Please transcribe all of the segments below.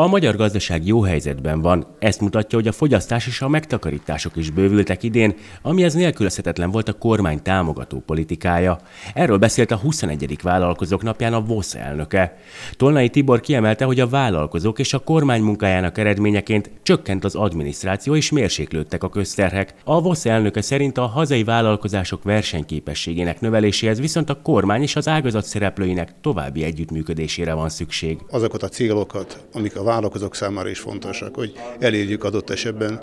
A magyar gazdaság jó helyzetben van, ezt mutatja, hogy a fogyasztás és a megtakarítások is bővültek idén, ami ez nélkülözhetetlen volt a kormány támogató politikája. Erről beszélt a 21. vállalkozók napján a VOSZ elnöke. Tolnai Tibor kiemelte, hogy a vállalkozók és a kormány munkájának eredményeként csökkent az adminisztráció és mérséklődtek a közterhek. A VOSZ elnöke szerint a hazai vállalkozások versenyképességének növeléséhez viszont a kormány és az ágazat szereplőinek további együttműködésére van szükség. Azokat a célokat, amik a vállalkozók számára is fontosak, hogy elérjük adott esetben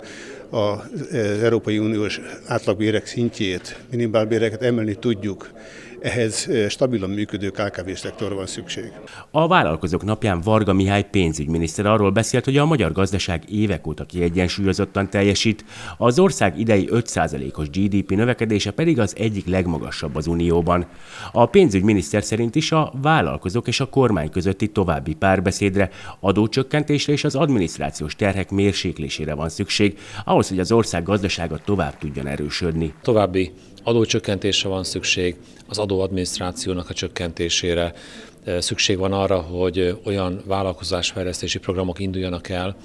az e, Európai Uniós átlagbérek szintjét, minimálbéreket emelni tudjuk, ehhez stabilan működő kkv szektorra van szükség. A vállalkozók napján Varga Mihály pénzügyminiszter arról beszélt, hogy a magyar gazdaság évek óta kiegyensúlyozottan teljesít, az ország idei 5%-os GDP növekedése pedig az egyik legmagasabb az Unióban. A pénzügyminiszter szerint is a vállalkozók és a kormány közötti további párbeszédre, adócsökkentésre és az adminisztrációs terhek mérséklésére van szükség, ahhoz, hogy az ország gazdasága tovább tudjon erősödni. További adócsökkentésre van szükség, az adóadminisztrációnak a csökkentésére, eh, szükség van arra, hogy eh, olyan vállalkozásfejlesztési programok induljanak el,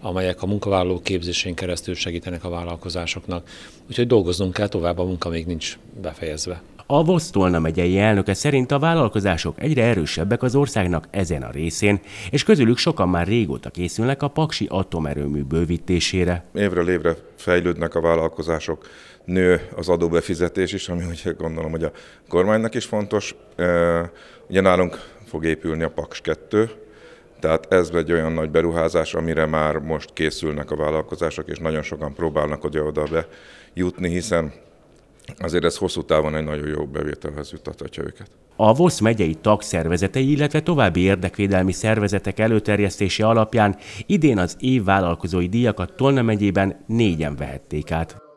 amelyek a munkavállaló képzésén keresztül segítenek a vállalkozásoknak. Úgyhogy dolgoznunk kell tovább, a munka még nincs befejezve. A Vosztolna megyei elnöke szerint a vállalkozások egyre erősebbek az országnak ezen a részén, és közülük sokan már régóta készülnek a paksi atomerőmű bővítésére. Évről évre fejlődnek a vállalkozások, nő az adóbefizetés is, ami ugye gondolom, hogy a kormánynak is fontos. E, ugye nálunk fog épülni a Paks 2, tehát ez egy olyan nagy beruházás, amire már most készülnek a vállalkozások, és nagyon sokan próbálnak oda-oda bejutni, hiszen azért ez hosszú távon egy nagyon jó bevételhez juttathatja őket. A VOSZ megyei tagszervezetei, illetve további érdekvédelmi szervezetek előterjesztése alapján idén az év vállalkozói díjakat Tolna megyében négyen vehették át.